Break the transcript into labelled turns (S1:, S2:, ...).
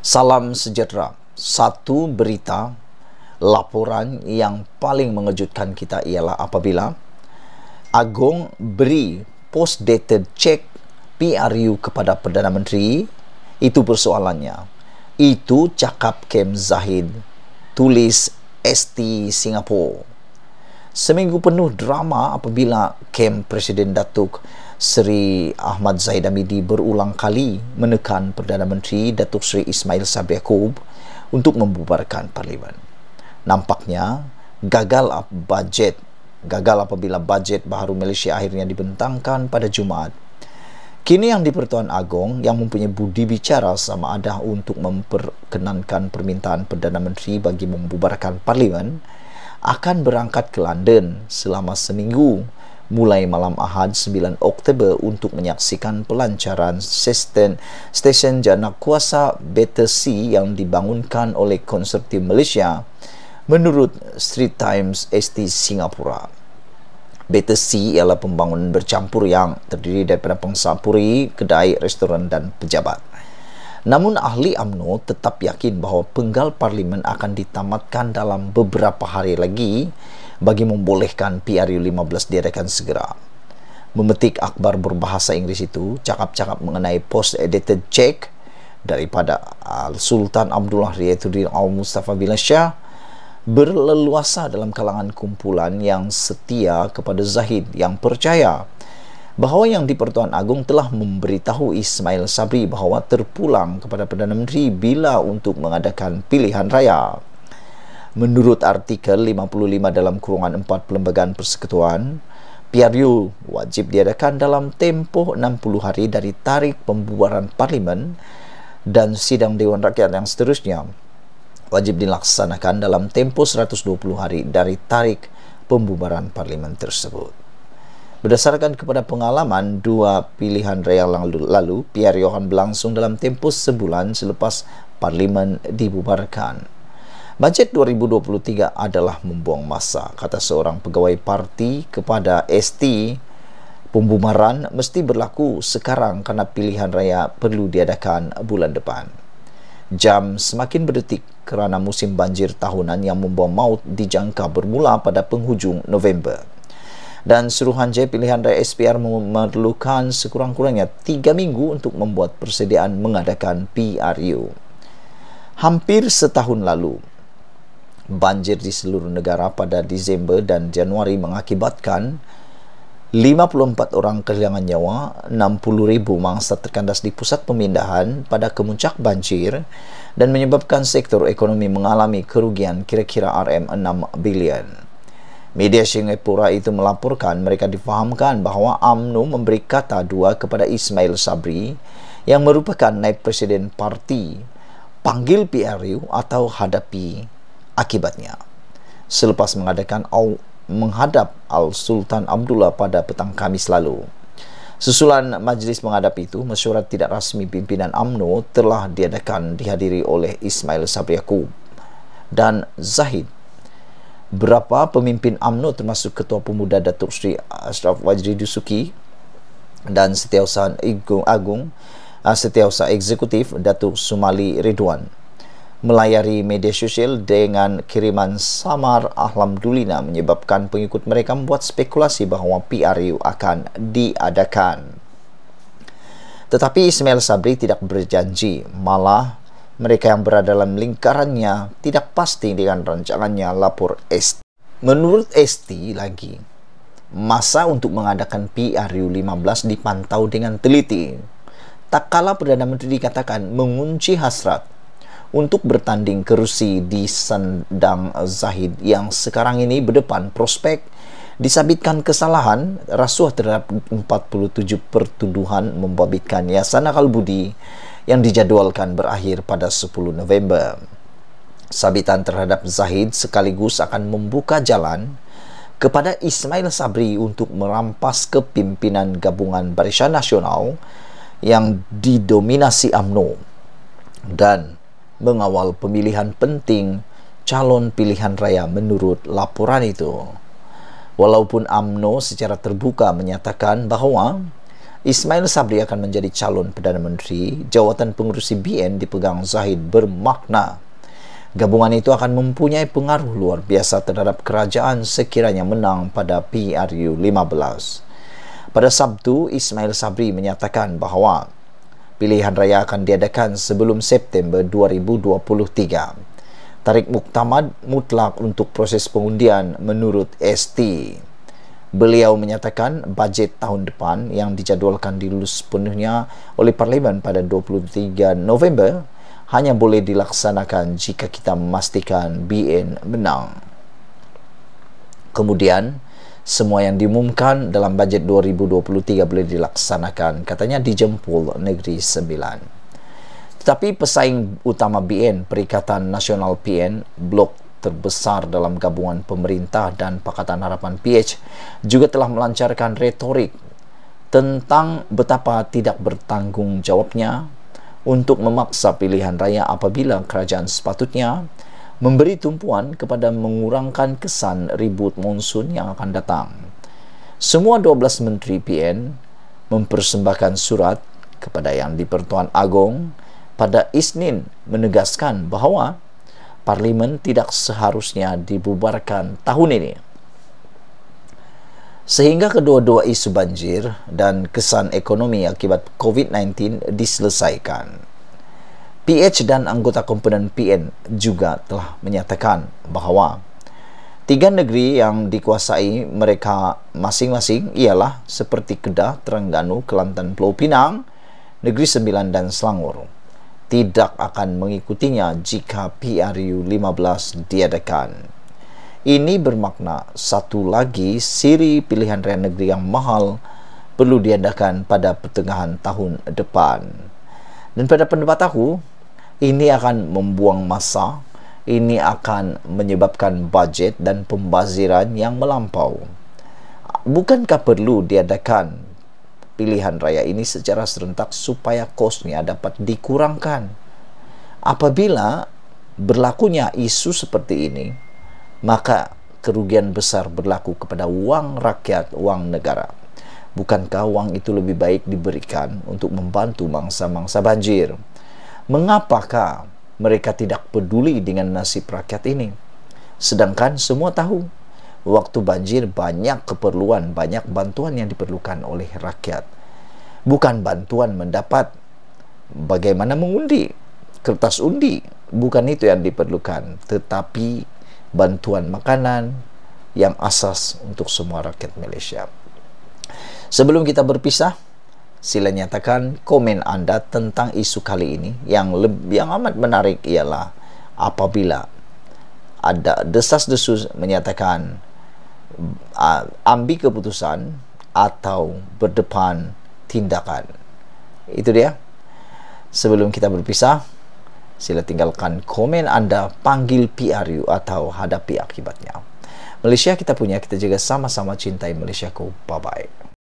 S1: Salam sejahtera. Satu berita laporan yang paling mengejutkan kita ialah apabila Agong beri post-dated cek PRU kepada Perdana Menteri itu persoalannya. Itu cakap Kem Zahid tulis ST Singapura. Seminggu penuh drama apabila Kem Presiden Datuk Seri Ahmad Zahid Hamidi berulang kali menekan Perdana Menteri Datuk Seri Ismail Sabri Yaakob untuk membubarkan parlimen. Nampaknya gagal budget gagal apabila budget baru Malaysia akhirnya dibentangkan pada Jumaat. Kini yang di Pertuan Agong yang mempunyai budi bicara sama ada untuk memperkenankan permintaan Perdana Menteri bagi membubarkan parlimen akan berangkat ke London selama seminggu mulai malam Ahad 9 Oktober untuk menyaksikan pelancaran sistem stesen jana kuasa Battersea yang dibangunkan oleh konsortium Malaysia menurut Street Times ST Singapura. Battersea ialah pembangunan bercampur yang terdiri daripada pengsapuri, kedai, restoran dan pejabat. Namun ahli AMNO tetap yakin bahawa penggal parlimen akan ditamatkan dalam beberapa hari lagi bagi membolehkan PRU 15 diadakan segera. Memetik akbar berbahasa Inggeris itu, cakap-cakap mengenai post-edited check daripada ah, Sultan Abdullah Riyaduddin al-Mustafa bin syah berleluasa dalam kalangan kumpulan yang setia kepada Zahid yang percaya bahawa yang di-Pertuan Agung telah memberitahu Ismail Sabri bahawa terpulang kepada Perdana Menteri bila untuk mengadakan pilihan raya. menurut artikel 55 dalam kurungan 4 Perlembagaan Persekutuan, PRU wajib diadakan dalam tempoh 60 hari dari tarik pembubaran parlimen dan sidang Dewan Rakyat yang seterusnya wajib dilaksanakan dalam tempoh 120 hari dari tarik pembubaran parlimen tersebut. Berdasarkan kepada pengalaman dua pilihan raya lalu, lalu PRU berlangsung dalam tempoh sebulan selepas parlimen dibubarkan. Bajet 2023 adalah membuang masa, kata seorang pegawai parti kepada ST. Pembumaran mesti berlaku sekarang kerana pilihan raya perlu diadakan bulan depan. Jam semakin berdetik kerana musim banjir tahunan yang membawa maut dijangka bermula pada penghujung November. Dan Suruhanjaya pilihan raya SPR memerlukan sekurang-kurangnya tiga minggu untuk membuat persediaan mengadakan PRU. Hampir setahun lalu, banjir di seluruh negara pada Disember dan Januari mengakibatkan 54 orang kehilangan nyawa, ribu mangsa terkandas di pusat pemindahan pada kemuncak banjir dan menyebabkan sektor ekonomi mengalami kerugian kira-kira RM6 bilion. Media Singapura itu melaporkan mereka difahamkan bahawa UMNO memberi kata dua kepada Ismail Sabri yang merupakan naib presiden parti panggil PRU atau hadapi akibatnya. Selepas mengadakan menghadap Al-Sultan Abdullah pada petang Kamis lalu, Susulan majlis menghadap itu, mesyuarat tidak rasmi pimpinan AMNO telah diadakan dihadiri oleh Ismail Sabri Sabriaku dan Zahid. Berapa pemimpin AMNO termasuk Ketua Pemuda Datuk Sri Ashraf Wajri Dusuki dan Setiausaha Agung, Setiausaha Eksekutif Datuk Sumali Ridwan. melayari media sosial dengan kiriman samar alhamdulillah menyebabkan pengikut mereka membuat spekulasi bahwa PRU akan diadakan. Tetapi Ismail Sabri tidak berjanji, malah mereka yang berada dalam lingkarannya tidak pasti dengan rancangannya lapor ST. Menurut ST lagi, masa untuk mengadakan PRU 15 dipantau dengan teliti. Tak kala Perdana Menteri dikatakan mengunci hasrat untuk bertanding kerusi di sendang Zahid yang sekarang ini berdepan prospek disabitkan kesalahan rasuah terhadap 47 pertuduhan membabitkan Yasana Kalbudi yang dijadualkan berakhir pada 10 November. Sabitan terhadap Zahid sekaligus akan membuka jalan kepada Ismail Sabri untuk merampas kepimpinan gabungan Barisan Nasional yang didominasi AMNO dan mengawal pemilihan penting calon pilihan raya menurut laporan itu. Walaupun AMNO secara terbuka menyatakan bahawa Ismail Sabri akan menjadi calon Perdana Menteri, jawatan pengurusi BN dipegang Zahid bermakna. Gabungan itu akan mempunyai pengaruh luar biasa terhadap kerajaan sekiranya menang pada PRU 15. Pada Sabtu, Ismail Sabri menyatakan bahawa Pilihan raya akan diadakan sebelum September 2023. Tarik muktamad mutlak untuk proses pengundian menurut ST. Beliau menyatakan bajet tahun depan yang dijadualkan dilulus penuhnya oleh Parlimen pada 23 November hanya boleh dilaksanakan jika kita memastikan BN menang. Kemudian, semua yang diumumkan dalam bajet 2023 boleh dilaksanakan katanya dijempol Negeri Sembilan tetapi pesaing utama BN Perikatan Nasional PN blok terbesar dalam gabungan pemerintah dan Pakatan Harapan PH juga telah melancarkan retorik tentang betapa tidak bertanggungjawabnya untuk memaksa pilihan raya apabila kerajaan sepatutnya memberi tumpuan kepada mengurangkan kesan ribut monsun yang akan datang. Semua 12 menteri PN mempersembahkan surat kepada Yang di-Pertuan Agong pada Isnin menegaskan bahawa parlimen tidak seharusnya dibubarkan tahun ini. Sehingga kedua-dua isu banjir dan kesan ekonomi akibat COVID-19 diselesaikan. PH dan anggota komponen PN juga telah menyatakan bahawa tiga negeri yang dikuasai mereka masing-masing ialah seperti Kedah, Terengganu, Kelantan, Pulau Pinang, Negeri Sembilan dan Selangor tidak akan mengikutinya jika PRU 15 diadakan. Ini bermakna satu lagi siri pilihan raya negeri yang mahal perlu diadakan pada pertengahan tahun depan. Dan pada pendapat aku, ini akan membuang masa ini akan menyebabkan budget dan pembaziran yang melampau bukankah perlu diadakan pilihan raya ini secara serentak supaya kosnya dapat dikurangkan apabila berlakunya isu seperti ini maka kerugian besar berlaku kepada wang rakyat wang negara bukankah wang itu lebih baik diberikan untuk membantu mangsa-mangsa banjir mengapakah mereka tidak peduli dengan nasib rakyat ini? Sedangkan semua tahu, waktu banjir banyak keperluan, banyak bantuan yang diperlukan oleh rakyat. Bukan bantuan mendapat bagaimana mengundi, kertas undi, bukan itu yang diperlukan, tetapi bantuan makanan yang asas untuk semua rakyat Malaysia. Sebelum kita berpisah, sila nyatakan komen anda tentang isu kali ini yang lebih, yang amat menarik ialah apabila ada desas-desus menyatakan uh, ambil keputusan atau berdepan tindakan itu dia sebelum kita berpisah sila tinggalkan komen anda panggil PRU atau hadapi akibatnya Malaysia kita punya kita jaga sama-sama cintai Malaysia ku bye bye